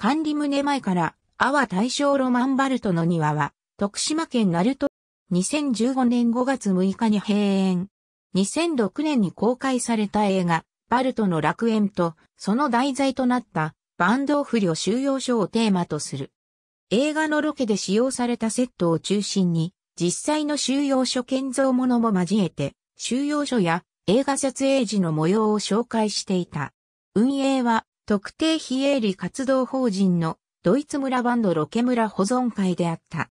管理棟前から、阿波大正ロマンバルトの庭は、徳島県鳴門、2015年5月6日に閉園。2006年に公開された映画、バルトの楽園と、その題材となった、バンド不良収容所をテーマとする。映画のロケで使用されたセットを中心に、実際の収容所建造物も交えて、収容所や映画撮影時の模様を紹介していた。運営は特定非営利活動法人のドイツ村バンドロケ村保存会であった。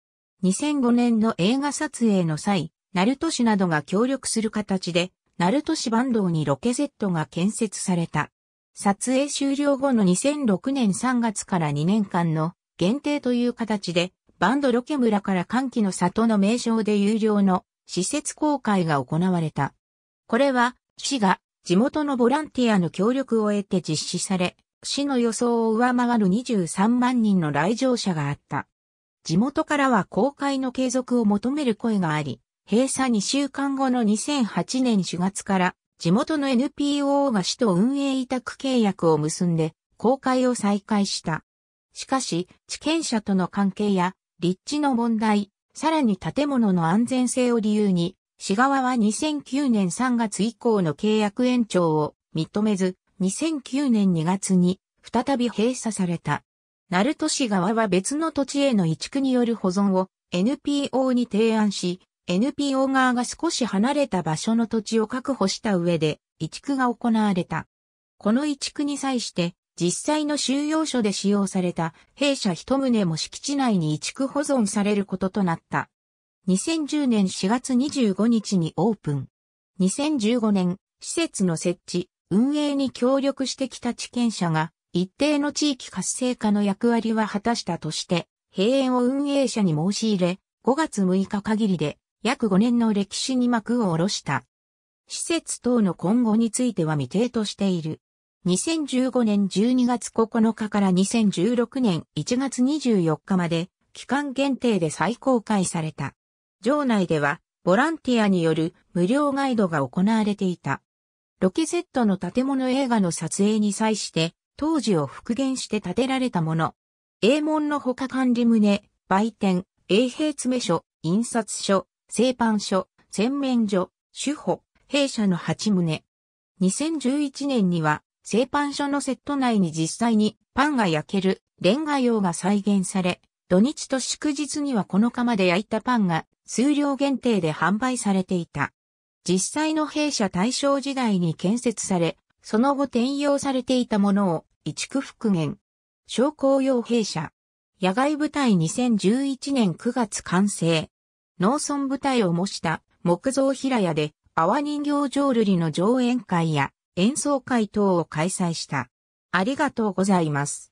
2005年の映画撮影の際、ナルト市などが協力する形で、ナルト市バンドにロケセットが建設された。撮影終了後の2006年3月から2年間の限定という形で、バンドロケ村から歓喜の里の名称で有料の施設公開が行われた。これは、市が地元のボランティアの協力を得て実施され、市の予想を上回る23万人の来場者があった。地元からは公開の継続を求める声があり、閉鎖2週間後の2008年4月から地元の NPO が市と運営委託契約を結んで公開を再開した。しかし、地権者との関係や立地の問題、さらに建物の安全性を理由に市側は2009年3月以降の契約延長を認めず、2009年2月に再び閉鎖された。鳴門市側は別の土地への移築による保存を NPO に提案し、NPO 側が少し離れた場所の土地を確保した上で移築が行われた。この移築に際して、実際の収容所で使用された弊社一棟も敷地内に移築保存されることとなった。2010年4月25日にオープン。2015年、施設の設置、運営に協力してきた地権者が、一定の地域活性化の役割は果たしたとして、閉園を運営者に申し入れ、5月6日限りで、約5年の歴史に幕を下ろした。施設等の今後については未定としている。2015年12月9日から2016年1月24日まで、期間限定で再公開された。場内ではボランティアによる無料ガイドが行われていた。ロケセットの建物映画の撮影に際して当時を復元して建てられたもの。英門の他管理棟、売店、衛兵詰所、印刷所、製パン所、洗面所、主保、弊社の8棟。2011年には、製パン所のセット内に実際にパンが焼けるレンガ用が再現され、土日と祝日にはこの窯で焼いたパンが数量限定で販売されていた。実際の弊社大正時代に建設され、その後転用されていたものを移築復元。商工用弊社。野外部隊2011年9月完成。農村部隊を模した木造平屋で、泡人形浄瑠璃の上演会や演奏会等を開催した。ありがとうございます。